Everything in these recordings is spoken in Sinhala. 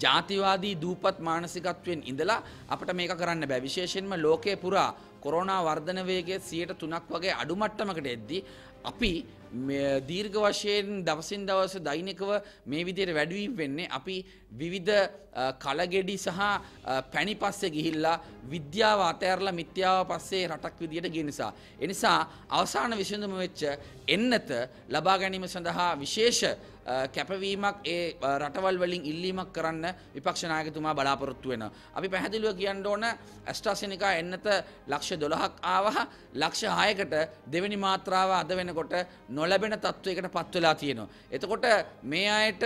ජාතිවාදී දූපත් මානසිකත්වයෙන් ඉඳලා අපට මේක කරන්න බෑ විශේෂයෙන්ම ලෝකයේ පුරා කොරෝනා වර්ධන වේගය 103ක් වගේ අඩු මට්ටමකට එද්දී අපි දීර්ඝ වශයෙන් දවසින් දවස දෛනිකව මේ විදිහට වැඩි වෙන්නේ අපි විවිධ කලගෙඩි සහ පැණි පස්සේ ගිහිල්ලා විද්‍යාව අතහැරලා මිත්‍යාව පස්සේ රටක් විදියට ගිය නිසා. ඒ නිසා අවසාන විසඳුම වෙච්ච එන්නත ලබා ගැනීම සඳහා විශේෂ කැපවීමක් ඒ රටවල් වලින් ඉල්ලීමක් කරන්න විපක්ෂ නායකතුමා බලාපොරොත්තු වෙන. අපි පැහැදිලිව කියන්න ඕන ඇස්ට්‍රාසෙනිකා එන්නත ලක්ෂ 12ක් ආවා ලක්ෂ 6කට දෙවෙනි මාත්‍රාව අද වෙනකොට නොලැබෙන තත්වයකට පත් වෙලා තියෙනවා. එතකොට මේ අයට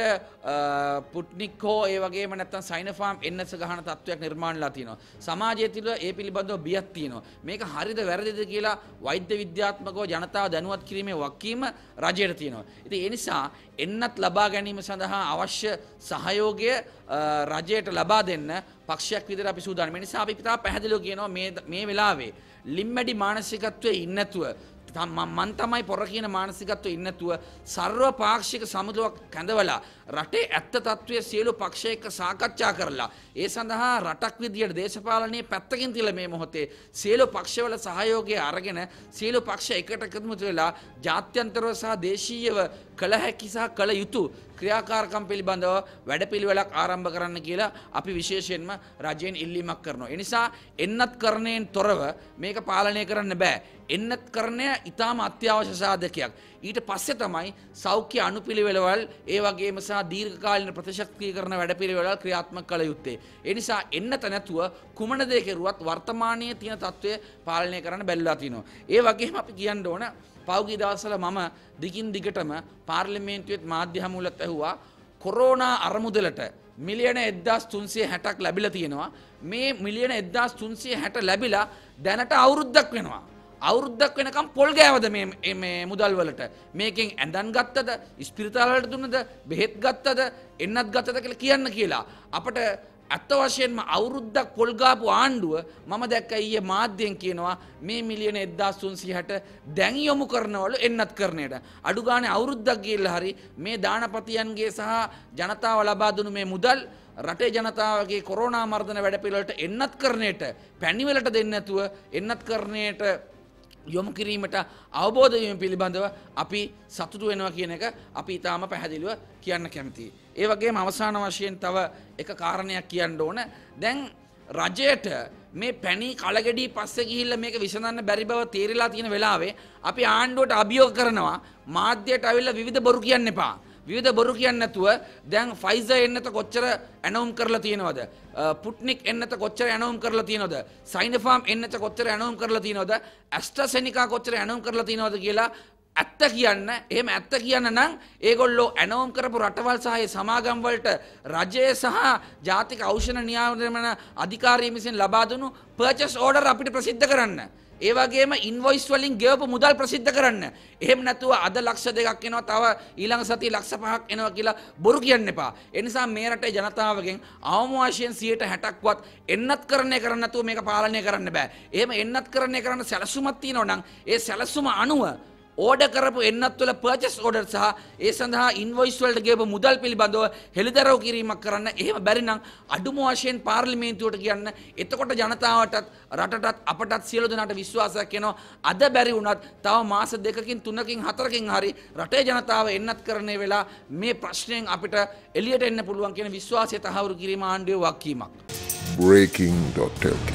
පුට්නික් හෝ ඒ වගේම නැත්තම් සයිනෆාම් එන්නස ගහන තත්වයක් නිර්මාණලා තියෙනවා. සමාජය තුළ ඒ පිළිබඳව බියක් තියෙනවා. මේක හරිද වැරදිද කියලා වෛද්‍ය විද්‍යාත්මකව ජනතාව දැනුවත් කිරීමේ වගකීම රජයට තියෙනවා. ඉතින් ඒ නිසා එන්න එවැන්නත් ලබා ගැනීම සඳහා අවශ්‍ය සහයෝගය රජයට ලබා දෙන්න පක්ෂයක් විදිහට අපි සූදානම්. ඒ නිසා අපි තා පැහැදිලිව කියනවා මේ මේ වෙලාවේ ලිම්මැඩි මානසිකත්වයේ ඉන්නැතුව මන් තමයි පොර කියන මානසිකත්ව ඉන්නතුව සර්ව පාක්ෂික සමුදුවක් කැඳවලා රටේ ඇත්ත තත්ත්වය සියලු පක්ෂයක සාකච්ඡා කරලා ඒ සඳහා රටක් විදියට දේශපාලනයේ පැත්තකින් තියලා මේ මොහොතේ සියලු පක්ෂවල සහයෝගය අරගෙන සියලු පක්ෂ එකට එකමුතු වෙලා ජාත්‍යන්තරව සහ දේශීයව කළ හැකි සහ කළ යුතු ක්‍රියාකාරකම් පිළිබඳව වැඩපිළිවෙලක් ආරම්භ කරන්න කියලා අපි විශේෂයෙන්ම රජයෙන් ඉල්ලීමක් කරනවා. එනිසා එන්නත් කරණයෙන් තොරව මේක පාලනය කරන්න බෑ. එන්නත් කරණය ඉතාම අත්‍යවශ්‍ය සාධකයක්. ඊට පස්සේ තමයි සෞඛ්‍ය අනුපිළිවෙළවල් ඒ වගේම සහ දීර්ඝකාලීන ප්‍රතිශක්තිකරණ වැඩපිළිවෙළවල් ක්‍රියාත්මක කළ යුත්තේ. ඒ නිසා එන්නත නැතුව කුමන දේ කෙරුවත් වර්තමානයේ තියෙන තත්ත්වය පාලනය කරන්න බැරිලා තිනවා. ඒ වගේම අපි කියන්න ඕන පෞගී දවස්වල මම දිගින් දිගටම පාර්ලිමේන්තුවේත් මාධ්‍ය හමුවලත් ඇහුවා කොරෝනා අරමුදලට මිලියන එද්දස් තුන්සේ හැටක් ලැබිල තියෙනවා මේ මිලියන එද්දස් තුන්සේ හැට ලැබිලා දැනට අවුරුද්දක් වෙනවා අවුරුද්දක් වෙනකම් පොල් ගෑවද මේ මුදල් වලට මේකෙන් ඇඳන් ගත්තද ඉස්පිරිතාලට දුන්නද බෙහෙත් ගත්තද එන්නත් ගතද කියලා කියන්න කියලා අපට ඇත්ත වශයෙන්ම අවුරුද්දක් පොල්ගාපු ආණ්ඩුව මම දැක්ක ඊයේ මාධ්‍යයෙන් කියනවා මේ මිලියන 1360ට දැන් යොමු කරනවලු එන්නත් කරණයට අඩු ගානේ අවුරුද්දක් ගිහිල්ලා හරි මේ දානපතියන්ගේ සහ ජනතාව ලබා දුණු මේ මුදල් රටේ ජනතාවගේ කොරෝනා මර්ධන වැඩපිළිවෙලට එන්නත් කරණයට පැණිවලට දෙන්නේ නැතුව එන්නත් කරණයට යොමු කිරීමට අවබෝධවීම පිළිබඳව අපි සතුටු වෙනවා කියන එක අපි ඉතාම පැහැදිලිව කියන්න කැමතියි. ඒ වගේම අවසාන වශයෙන් තව එක කාරණයක් කියන්න ඕන. දැන් රජයට මේ පැණි කලගෙඩී පස්සේ ගිහිල්ලා මේක විසඳන්න බැරි බව තේරිලා තියෙන වෙලාවේ අපි ආණ්ඩුවට අභියෝග කරනවා මාධ්‍යයට අවිල්ලා විවිධ බොරු කියන්න එපා. විවිධ බොරු කියන්න නැතුව දැන් ෆයිස එන්නත කොච්චර ඇනවුම් කරලා තියෙනවද පුට්නික් එන්නත කොච්චර ඇනවුම් කරලා තියෙනවද සයිනෆාම් එන්නත කොච්චර ඇනවුම් කරලා තියෙනවද ඇස්ට්‍රසෙනිකා කොච්චර ඇනවුම් කරලා තියෙනවද කියලා ඇත්ත කියන්න එහෙම ඇත්ත කියන්න නම් ඒගොල්ලෝ ඇනවුම් කරපු රටවල් සහ සමාගම් වලට රජය සහ ජාතික ඖෂධ නියාමන අධිකාරිය විසින් ලබා දුණු පර්චස් ඕඩර් අපිට ප්‍රසිද්ධ කරන්න ඒ වගේම ඉන්වොයිස් වලින් ගෙවපු මුදල් ප්‍රසිද්ධ කරන්න. එහෙම නැතුව අද ලක්ෂ දෙකක් එනවා තව ඊළඟ සතියේ ලක්ෂ පහක් එනවා කියලා බොරු කියන්න එපා. ඒ නිසා මේ රටේ ජනතාවගෙන් අවම වශයෙන් 160ක්වත් එන්නත් කරන්නේ කරන්න නැතුව මේක පාලනය කරන්න බෑ. එහෙම එන්නත් කරන්නේ කරන්න සැලසුමක් තියෙනවා නම් ඒ සැලසුම අනුව ඕඩ කරපු එන්නත් වල පර්චස් ඕඩර් සහ ඒ සඳහා ඉන්වොයිස් වලට ගේපු මුදල් පිළිබඳව හෙළිදරව් කිරීමක් කරන්න එහෙම බැරි නම් අඩුම වශයෙන් පාර්ලිමේන්තුවට කියන්න එතකොට ජනතාවටත් රටටත් අපටත් සියලු දෙනාට විශ්වාසයක් එනවා අද බැරි වුණත් තව මාස දෙකකින් තුනකින් හතරකින් හරි රටේ ජනතාව එන්නත් කරන්නේ වෙලා මේ ප්‍රශ්නයෙන් අපිට එළියට එන්න පුළුවන් කියන විශ්වාසය තහවුරු කිරීම ආණ්ඩුවේ වක්කීමක් breaking.lk